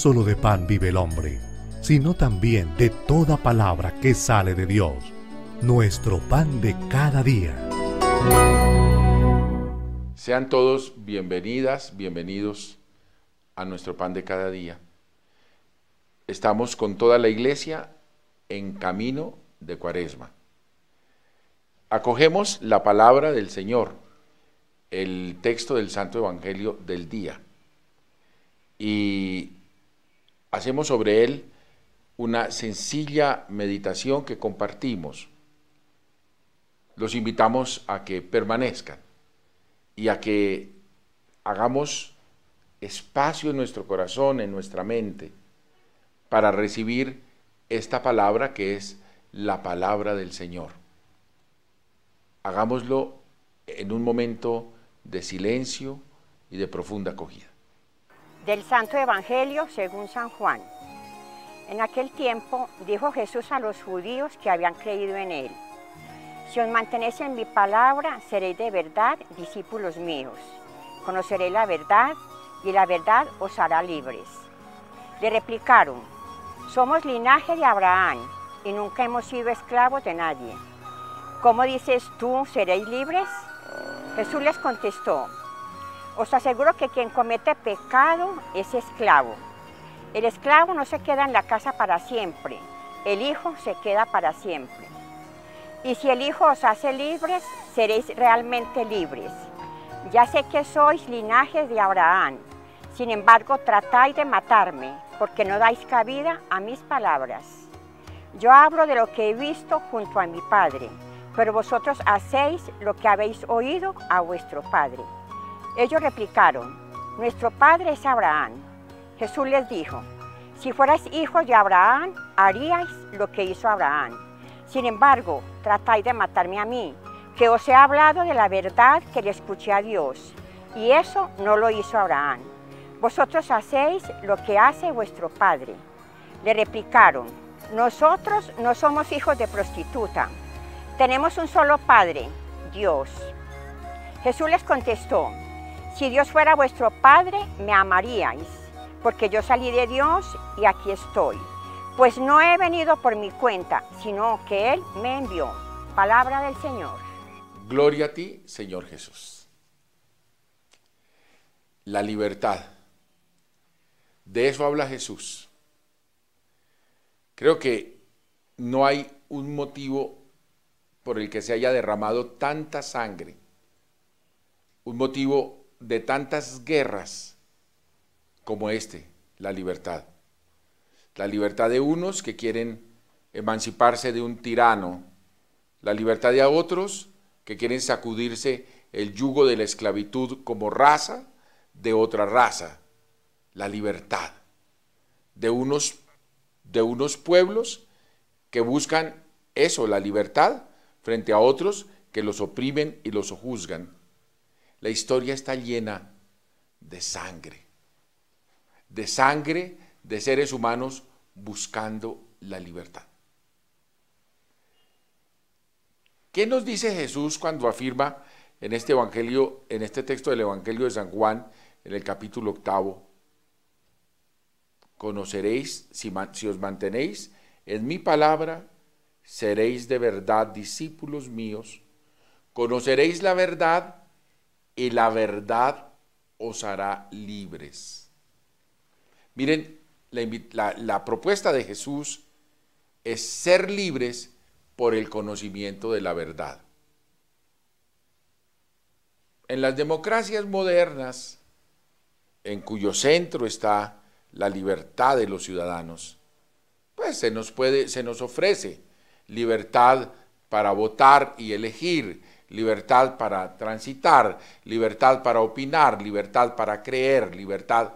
solo de pan vive el hombre, sino también de toda palabra que sale de Dios, nuestro pan de cada día. Sean todos bienvenidas, bienvenidos a nuestro pan de cada día. Estamos con toda la iglesia en camino de cuaresma. Acogemos la palabra del Señor, el texto del Santo Evangelio del día. Y hacemos sobre él una sencilla meditación que compartimos. Los invitamos a que permanezcan y a que hagamos espacio en nuestro corazón, en nuestra mente, para recibir esta palabra que es la palabra del Señor. Hagámoslo en un momento de silencio y de profunda acogida. Del Santo Evangelio según San Juan. En aquel tiempo dijo Jesús a los judíos que habían creído en él, Si os mantenéis en mi palabra, seréis de verdad discípulos míos. Conoceréis la verdad y la verdad os hará libres. Le replicaron, Somos linaje de Abraham y nunca hemos sido esclavos de nadie. ¿Cómo dices tú, seréis libres? Jesús les contestó, os aseguro que quien comete pecado es esclavo. El esclavo no se queda en la casa para siempre, el hijo se queda para siempre. Y si el hijo os hace libres, seréis realmente libres. Ya sé que sois linaje de Abraham, sin embargo tratáis de matarme, porque no dais cabida a mis palabras. Yo hablo de lo que he visto junto a mi Padre, pero vosotros hacéis lo que habéis oído a vuestro Padre. Ellos replicaron, nuestro padre es Abraham. Jesús les dijo, si fuerais hijos de Abraham, haríais lo que hizo Abraham. Sin embargo, tratáis de matarme a mí, que os he hablado de la verdad que le escuché a Dios, y eso no lo hizo Abraham. Vosotros hacéis lo que hace vuestro padre. Le replicaron, nosotros no somos hijos de prostituta, tenemos un solo padre, Dios. Jesús les contestó, si Dios fuera vuestro Padre, me amaríais, porque yo salí de Dios y aquí estoy. Pues no he venido por mi cuenta, sino que Él me envió. Palabra del Señor. Gloria a ti, Señor Jesús. La libertad. De eso habla Jesús. Creo que no hay un motivo por el que se haya derramado tanta sangre. Un motivo de tantas guerras como este, la libertad. La libertad de unos que quieren emanciparse de un tirano, la libertad de otros que quieren sacudirse el yugo de la esclavitud como raza de otra raza, la libertad de unos, de unos pueblos que buscan eso, la libertad, frente a otros que los oprimen y los juzgan. La historia está llena de sangre, de sangre de seres humanos buscando la libertad. ¿Qué nos dice Jesús cuando afirma en este evangelio, en este texto del Evangelio de San Juan, en el capítulo octavo? Conoceréis si, si os mantenéis en mi palabra, seréis de verdad discípulos míos. Conoceréis la verdad y la verdad os hará libres. Miren, la, propuesta de Jesús es ser libres por el conocimiento de la verdad. En las democracias modernas, en cuyo centro está la libertad de los ciudadanos, pues se nos, puede, se nos ofrece libertad para votar y elegir, libertad para transitar, libertad para opinar, libertad para creer, libertad.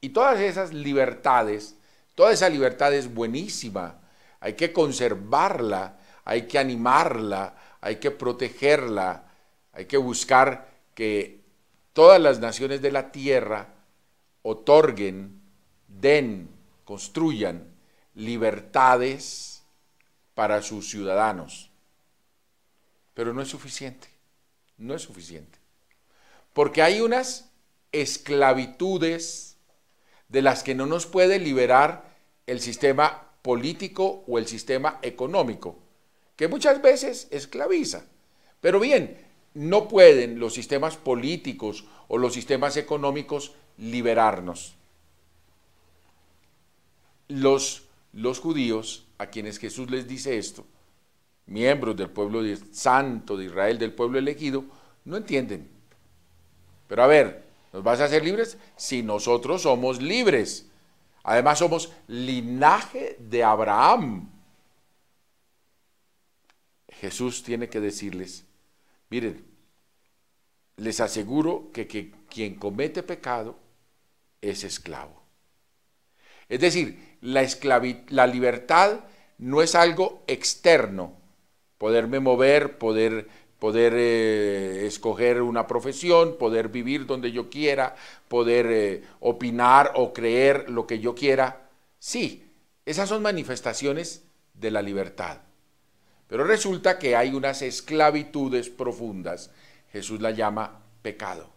Y todas esas libertades, toda esa libertad es buenísima, hay que conservarla, hay que animarla, hay que protegerla, hay que buscar que todas las naciones de la tierra otorguen, den, construyan libertades para sus ciudadanos pero no es suficiente, no es suficiente. Porque hay unas esclavitudes de las que no nos puede liberar el sistema político o el sistema económico, que muchas veces esclaviza. Pero bien, no pueden los sistemas políticos o los sistemas económicos liberarnos. Los, los judíos, a quienes Jesús les dice esto, miembros del pueblo santo de Israel, del pueblo elegido, no entienden. Pero a ver, ¿nos vas a hacer libres? Si nosotros somos libres. Además somos linaje de Abraham. Jesús tiene que decirles, miren, les aseguro que, quien comete pecado es esclavo. Es decir, la, la libertad no es algo externo, poderme mover, poder, poder eh, escoger una profesión, poder vivir donde yo quiera, poder eh, opinar o creer lo que yo quiera. Sí, esas son manifestaciones de la libertad. Pero resulta que hay unas esclavitudes profundas, Jesús la llama pecado,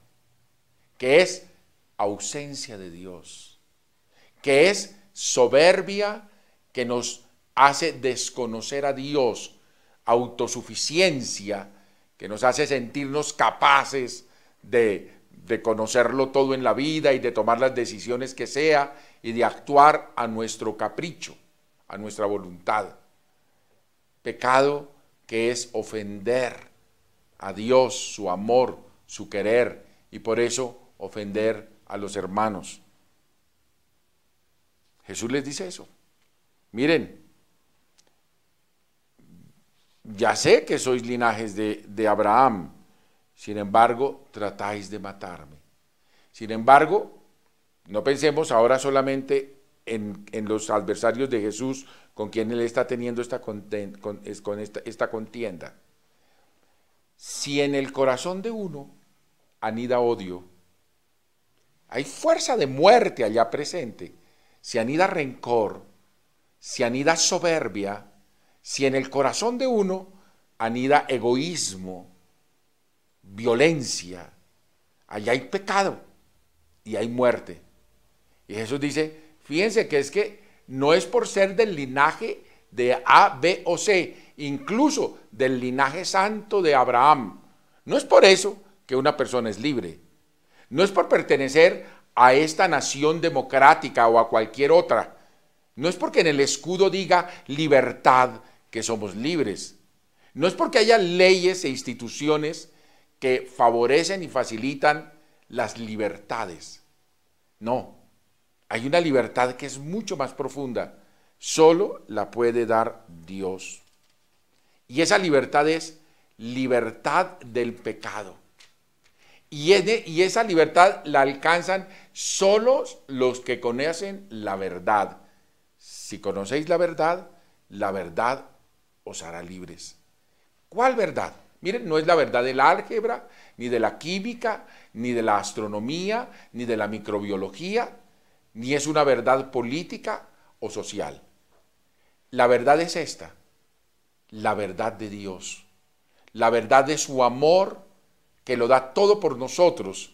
que es ausencia de Dios, que es soberbia que nos hace desconocer a Dios autosuficiencia que nos hace sentirnos capaces de, de conocerlo todo en la vida y de tomar las decisiones que sea y de actuar a nuestro capricho, a nuestra voluntad. Pecado que es ofender a Dios, su amor, su querer y por eso ofender a los hermanos. Jesús les dice eso. Miren, ya sé que sois linajes de, Abraham, sin embargo, tratáis de matarme. Sin embargo, no pensemos ahora solamente en, los adversarios de Jesús con quien él está teniendo esta, esta contienda. Si en el corazón de uno anida odio, hay fuerza de muerte allá presente, si anida rencor, si anida soberbia, si en el corazón de uno anida egoísmo, violencia, allá hay pecado y hay muerte. Y Jesús dice, fíjense que es que no es por ser del linaje de A, B o C, incluso del linaje santo de Abraham. No es por eso que una persona es libre. No es por pertenecer a esta nación democrática o a cualquier otra. No es porque en el escudo diga libertad, que somos libres. No es porque haya leyes e instituciones que favorecen y facilitan las libertades. No, hay una libertad que es mucho más profunda. Solo la puede dar Dios. Y esa libertad es libertad del pecado. Y, esa libertad la alcanzan solo los que conocen la verdad. Si conocéis la verdad, la verdad os hará libres. ¿Cuál verdad? Miren, no es la verdad del álgebra, ni de la química, ni de la astronomía, ni de la microbiología, ni es una verdad política o social. La verdad es esta, la verdad de Dios, la verdad de su amor que lo da todo por nosotros,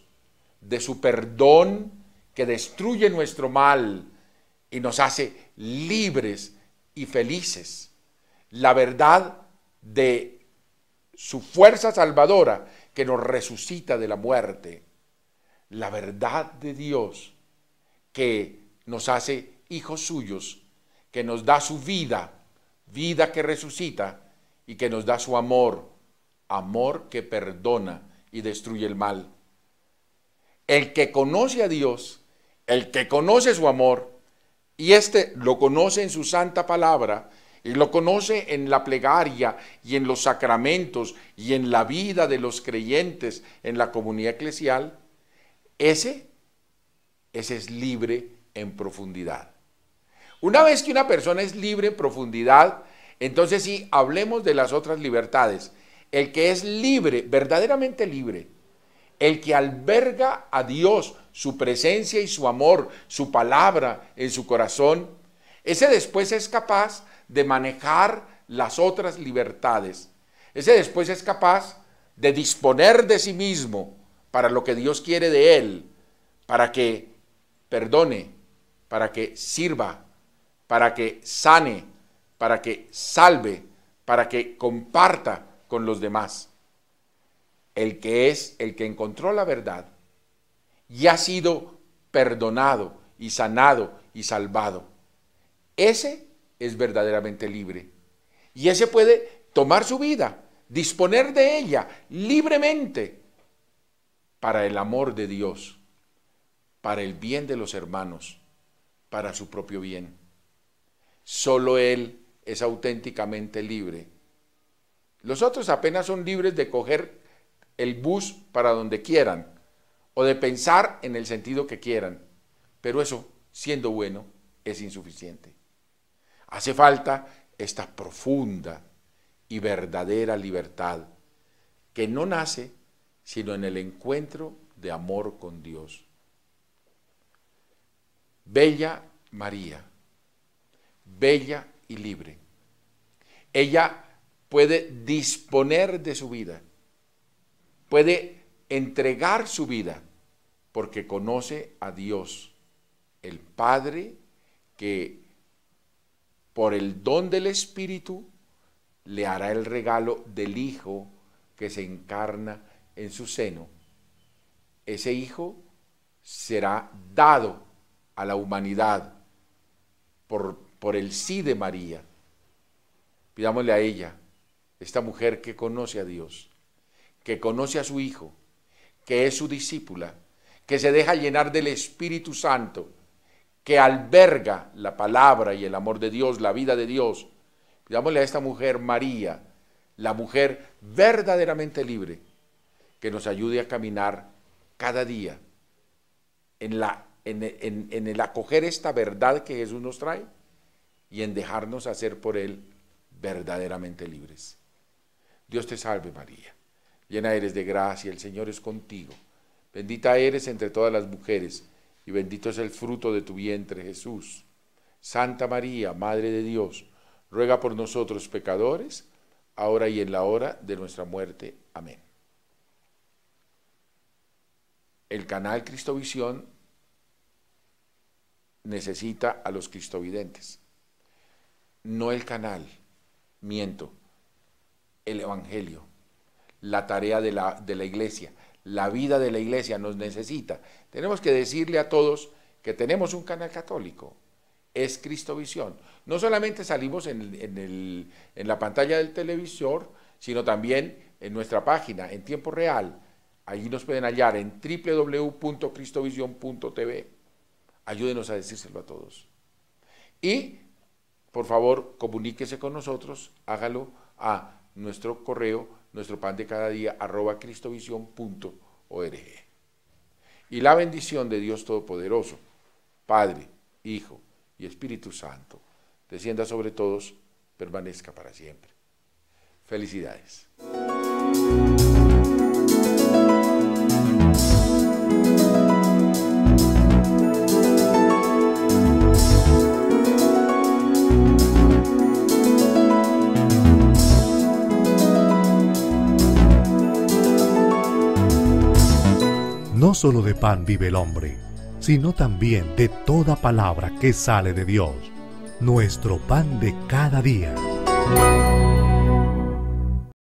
de su perdón que destruye nuestro mal y nos hace libres y felices la verdad de su fuerza salvadora que nos resucita de la muerte, la verdad de Dios que nos hace hijos suyos, que nos da su vida, vida que resucita y que nos da su amor, amor que perdona y destruye el mal. El que conoce a Dios, el que conoce su amor, y este lo conoce en su santa palabra, y lo conoce en la plegaria y en los sacramentos y en la vida de los creyentes en la comunidad eclesial. Ese, ese es libre en profundidad. Una vez que una persona es libre en profundidad, entonces sí, hablemos de las otras libertades. El que es libre, verdaderamente libre, el que alberga a Dios, su presencia y su amor, su palabra en su corazón, ese después es capaz de manejar las otras libertades. Ese después es capaz de disponer de sí mismo para lo que Dios quiere de él, para que perdone, para que sirva, para que sane, para que salve, para que comparta con los demás. El que es el que encontró la verdad y ha sido perdonado y sanado y salvado. Ese es verdaderamente libre. Y ese puede tomar su vida, disponer de ella libremente para el amor de Dios, para el bien de los hermanos, para su propio bien. Solo Él es auténticamente libre. Los otros apenas son libres de coger el bus para donde quieran o de pensar en el sentido que quieran, pero eso, siendo bueno, es insuficiente. Hace falta esta profunda y verdadera libertad que no nace sino en el encuentro de amor con Dios. Bella María, bella y libre. Ella puede disponer de su vida, puede entregar su vida, porque conoce a Dios, el Padre que por el don del Espíritu, le hará el regalo del Hijo que se encarna en su seno. Ese Hijo será dado a la humanidad por, por el sí de María. Pidámosle a ella, esta mujer que conoce a Dios, que conoce a su Hijo, que es su discípula, que se deja llenar del Espíritu Santo, que alberga la palabra y el amor de Dios, la vida de Dios. Pidámosle a esta mujer María, la mujer verdaderamente libre, que nos ayude a caminar cada día en, en el acoger esta verdad que Jesús nos trae y en dejarnos hacer por Él verdaderamente libres. Dios te salve María, llena eres de gracia, el Señor es contigo, bendita eres entre todas las mujeres y bendito es el fruto de tu vientre, Jesús. Santa María, Madre de Dios, ruega por nosotros pecadores, ahora y en la hora de nuestra muerte. Amén. El canal Cristovisión necesita a los cristovidentes, no el canal, miento, el Evangelio, la tarea de la, de la iglesia, la vida de la iglesia nos necesita. Tenemos que decirle a todos que tenemos un canal católico, es Cristovisión. No solamente salimos en, la pantalla del televisor, sino también en nuestra página, en tiempo real. Allí nos pueden hallar en www.cristovision.tv. Ayúdenos a decírselo a todos. Y, por favor, comuníquese con nosotros, hágalo a nuestro correo nuestro pan de cada día, arroba cristovision.org. Y la bendición de Dios Todopoderoso, Padre, Hijo y Espíritu Santo, descienda sobre todos, permanezca para siempre. Felicidades. solo de pan vive el hombre, sino también de toda palabra que sale de Dios, nuestro pan de cada día.